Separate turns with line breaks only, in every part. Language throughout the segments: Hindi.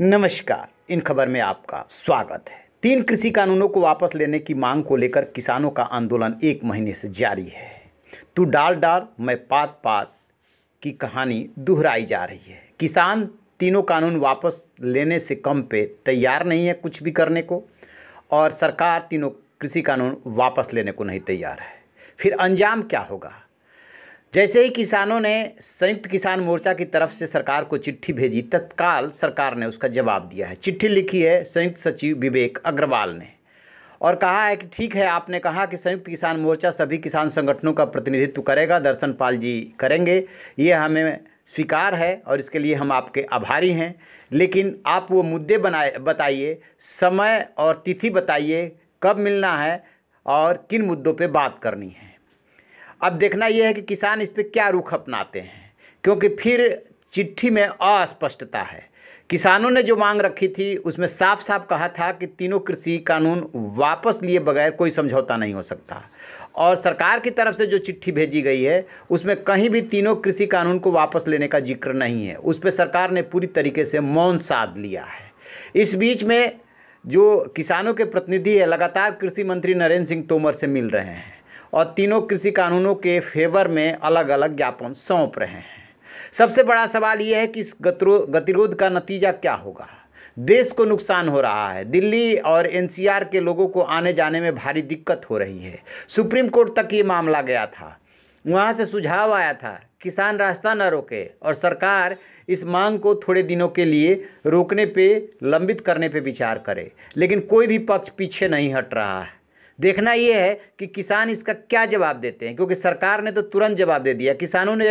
नमस्कार इन खबर में आपका स्वागत है तीन कृषि कानूनों को वापस लेने की मांग को लेकर किसानों का आंदोलन एक महीने से जारी है तू डाल डाल मैं पात पात की कहानी दोहराई जा रही है किसान तीनों कानून वापस लेने से कम पे तैयार नहीं है कुछ भी करने को और सरकार तीनों कृषि कानून वापस लेने को नहीं तैयार है फिर अंजाम क्या होगा जैसे ही किसानों ने संयुक्त किसान मोर्चा की तरफ से सरकार को चिट्ठी भेजी तत्काल सरकार ने उसका जवाब दिया है चिट्ठी लिखी है संयुक्त सचिव विवेक अग्रवाल ने और कहा है कि ठीक है आपने कहा कि संयुक्त किसान मोर्चा सभी किसान संगठनों का प्रतिनिधित्व करेगा दर्शन पाल जी करेंगे ये हमें स्वीकार है और इसके लिए हम आपके आभारी हैं लेकिन आप वो मुद्दे बनाए बताइए समय और तिथि बताइए कब मिलना है और किन मुद्दों पे बात करनी है अब देखना यह है कि किसान इस पर क्या रुख अपनाते हैं क्योंकि फिर चिट्ठी में अस्पष्टता है किसानों ने जो मांग रखी थी उसमें साफ साफ कहा था कि तीनों कृषि कानून वापस लिए बगैर कोई समझौता नहीं हो सकता और सरकार की तरफ से जो चिट्ठी भेजी गई है उसमें कहीं भी तीनों कृषि कानून को वापस लेने का जिक्र नहीं है उस पर सरकार ने पूरी तरीके से मौन साध लिया है इस बीच में जो किसानों के प्रतिनिधि है लगातार कृषि मंत्री नरेंद्र सिंह तोमर से मिल रहे हैं और तीनों कृषि कानूनों के फेवर में अलग अलग ज्ञापन सौंप रहे हैं सबसे बड़ा सवाल ये है कि इस गतिरोध का नतीजा क्या होगा देश को नुकसान हो रहा है दिल्ली और एनसीआर के लोगों को आने जाने में भारी दिक्कत हो रही है सुप्रीम कोर्ट तक ये मामला गया था वहाँ से सुझाव आया था किसान रास्ता न रोके और सरकार इस मांग को थोड़े दिनों के लिए रोकने पे लंबित करने पे विचार करे लेकिन कोई भी पक्ष पीछे नहीं हट रहा है देखना ये है कि किसान इसका क्या जवाब देते हैं क्योंकि सरकार ने तो तुरंत जवाब दे दिया किसानों ने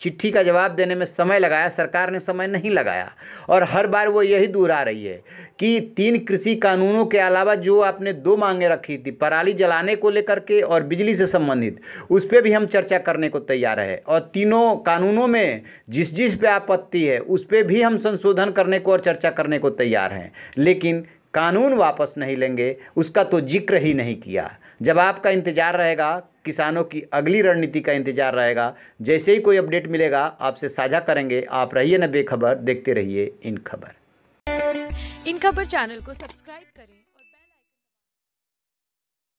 चिट्ठी का जवाब देने में समय लगाया सरकार ने समय नहीं लगाया और हर बार वो यही दूर आ रही है कि तीन कृषि कानूनों के अलावा जो आपने दो मांगे रखी थी पराली जलाने को लेकर के और बिजली से संबंधित उस पर भी हम चर्चा करने को तैयार है और तीनों कानूनों में जिस जिस पे आपत्ति है उस पर भी हम संशोधन करने को और चर्चा करने को तैयार हैं लेकिन कानून वापस नहीं लेंगे उसका तो जिक्र ही नहीं किया जब आपका इंतज़ार रहेगा किसानों की अगली रणनीति का इंतजार रहेगा जैसे ही कोई अपडेट मिलेगा आपसे साझा करेंगे आप रहिए न बेखबर देखते रहिए इन खबर इन खबर चैनल को सब्सक्राइब करें